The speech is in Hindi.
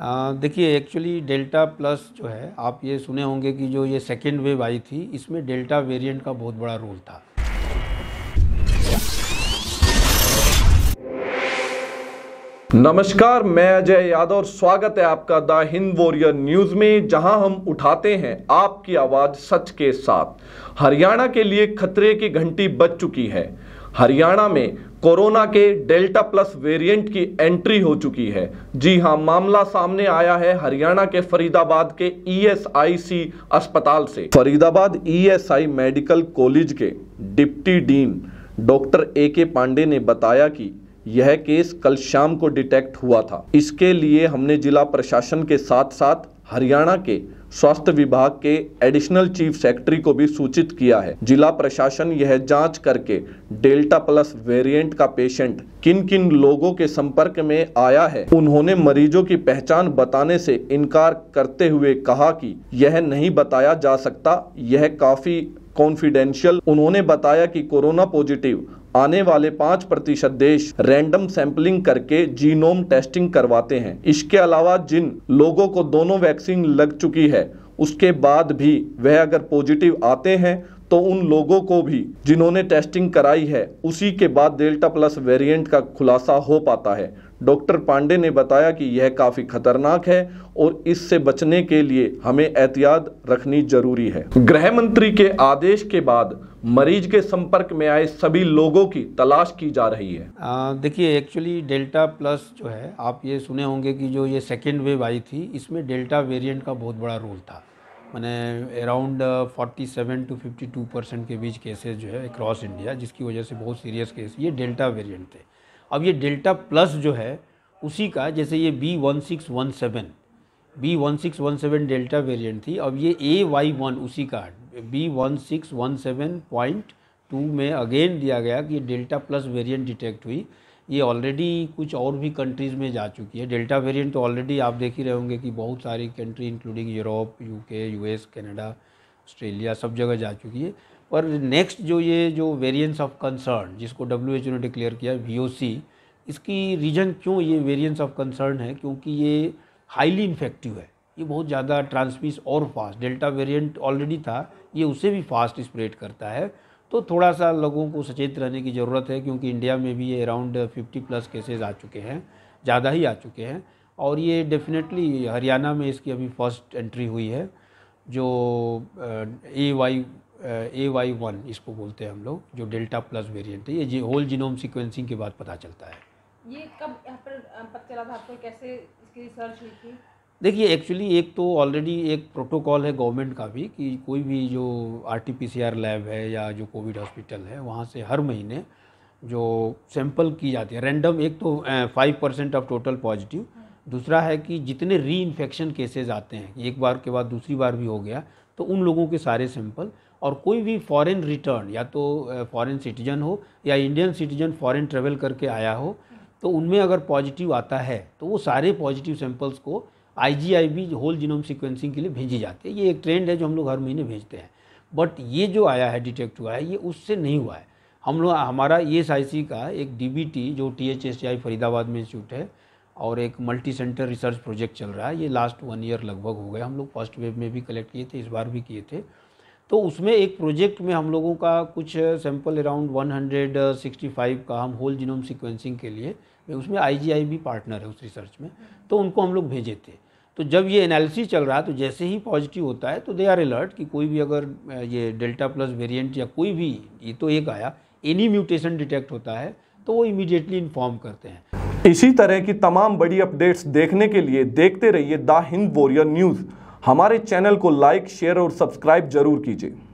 देखिए एक्चुअली डेल्टा प्लस जो है आप ये सुने होंगे कि जो ये सेकेंड वेव आई थी इसमें डेल्टा वेरिएंट का बहुत बड़ा रोल था नमस्कार मैं अजय यादव और स्वागत है आपका द हिंद वॉरियर न्यूज में जहां हम उठाते हैं आपकी आवाज सच के साथ हरियाणा के लिए खतरे की घंटी बज चुकी है हरियाणा में कोरोना के डेल्टा प्लस वेरिएंट की एंट्री हो चुकी है जी हां मामला सामने आया है हरियाणा के फरीदाबाद के ईएसआईसी अस्पताल से फरीदाबाद ईएसआई मेडिकल कॉलेज के deputy dean doctor A K Pandey ने बताया कि यह केस कल शाम को डिटेक्ट हुआ था इसके लिए हमने जिला प्रशासन के साथ साथ हरियाणा के स्वास्थ्य विभाग के एडिशनल चीफ सेक्रेटरी को भी सूचित किया है जिला प्रशासन यह जांच करके डेल्टा प्लस वेरिएंट का पेशेंट किन किन लोगों के संपर्क में आया है उन्होंने मरीजों की पहचान बताने से इनकार करते हुए कहा कि यह नहीं बताया जा सकता यह काफी कॉन्फिडेंशियल उन्होंने बताया कि कोरोना पॉजिटिव आने वाले पांच प्रतिशत देश रैंडम सैंपलिंग करके जीनोम टेस्टिंग करवाते हैं इसके अलावा जिन लोगों को दोनों वैक्सीन लग चुकी है उसके बाद भी वह अगर पॉजिटिव आते हैं तो उन लोगों को भी जिन्होंने टेस्टिंग कराई है उसी के बाद डेल्टा प्लस वेरिएंट का खुलासा हो पाता है डॉक्टर पांडे ने बताया कि यह काफ़ी खतरनाक है और इससे बचने के लिए हमें एहतियात रखनी जरूरी है गृह मंत्री के आदेश के बाद मरीज के संपर्क में आए सभी लोगों की तलाश की जा रही है देखिए एक्चुअली डेल्टा प्लस जो है आप ये सुने होंगे कि जो ये सेकेंड वेव आई थी इसमें डेल्टा वेरिएंट का बहुत बड़ा रोल था मैंने अराउंड 47 टू 52 परसेंट के बीच केसेस जो है अक्रॉस इंडिया जिसकी वजह से बहुत सीरियस केस ये डेल्टा वेरियंट थे अब ये डेल्टा प्लस जो है उसी का जैसे ये B one six one seven B one six one seven delta variant थी अब ये ए वाई वन उसी का B one six one seven point two में अगेन दिया गया कि डेल्टा प्लस वेरिएंट डिटेक्ट हुई ये ऑलरेडी कुछ और भी कंट्रीज़ में जा चुकी है डेल्टा वेरिएंट तो ऑलरेडी आप देख ही रहे होंगे कि बहुत सारी country including Europe UK US Canada Australia सब जगह जा चुकी है पर नेक्स्ट जो ये जो वेरिएंस ऑफ कंसर्न जिसको डब्ल्यू ने डिक्लेयर किया वी इसकी रीज़न क्यों ये वेरियंट्स ऑफ कंसर्न है क्योंकि ये हाईली इन्फेक्टिव है ये बहुत ज़्यादा ट्रांसमिस और फास्ट डेल्टा वेरिएंट ऑलरेडी था ये उसे भी फास्ट स्प्रेड करता है तो थोड़ा सा लोगों को सचेत रहने की ज़रूरत है क्योंकि इंडिया में भी ये अराउंड फिफ्टी प्लस केसेज आ चुके हैं ज़्यादा ही आ चुके हैं और ये डेफिनेटली हरियाणा में इसकी अभी फर्स्ट एंट्री हुई है जो A Y A Y one इसको बोलते हैं हम लोग जो डेल्टा प्लस वेरिएंट है ये जी होल जिनोम सीक्वेंसिंग के बाद पता चलता है ये कब यहाँ पर पता चला था आपको कैसे इसकी रिसर्च हुई थी देखिए एक्चुअली एक तो ऑलरेडी एक प्रोटोकॉल है गवर्नमेंट का भी कि कोई भी जो आरटीपीसीआर लैब है या जो कोविड हॉस्पिटल है वहाँ से हर महीने जो सैंपल की जाती है रैंडम एक तो five percent of total positive दूसरा है कि जितने री इन्फेक्शन केसेज आते हैं एक बार के बाद दूसरी बार भी हो गया तो उन लोगों के सारे सैंपल और कोई भी फॉरेन रिटर्न या तो फॉरेन सिटीजन हो या इंडियन सिटीजन फॉरेन ट्रेवल करके आया हो तो उनमें अगर पॉजिटिव आता है तो वो सारे पॉजिटिव सैंपल्स को आईजीआईबी होल जीनोम सिक्वेंसिंग के लिए भेजी जाती है ये एक ट्रेंड है जो हम लोग हर महीने भेजते हैं बट ये जो आया है डिटेक्ट हुआ है ये उससे नहीं हुआ है हम लोग हमारा ई e का एक डी जो टी एच फरीदाबाद में इंस्टीट्यूट है और एक मल्टी सेंटर रिसर्च प्रोजेक्ट चल रहा है ये लास्ट वन ईयर लगभग हो गए हम लोग फर्स्ट वेव में भी कलेक्ट किए थे इस बार भी किए थे तो उसमें एक प्रोजेक्ट में हम लोगों का कुछ सैंपल अराउंड 165 का हम होल जीनोम सीक्वेंसिंग के लिए उसमें आई भी पार्टनर है उस रिसर्च में तो उनको हम लोग भेजे थे तो जब ये एनालिसिस चल रहा है तो जैसे ही पॉजिटिव होता है तो दे आर अलर्ट कि कोई भी अगर ये डेल्टा प्लस वेरिएंट या कोई भी ये तो एक आया एनी म्यूटेशन डिटेक्ट होता है तो वो इमीडिएटली इन्फॉर्म करते हैं इसी तरह की तमाम बड़ी अपडेट्स देखने के लिए देखते रहिए द हिंद वॉरियर न्यूज़ हमारे चैनल को लाइक शेयर और सब्सक्राइब जरूर कीजिए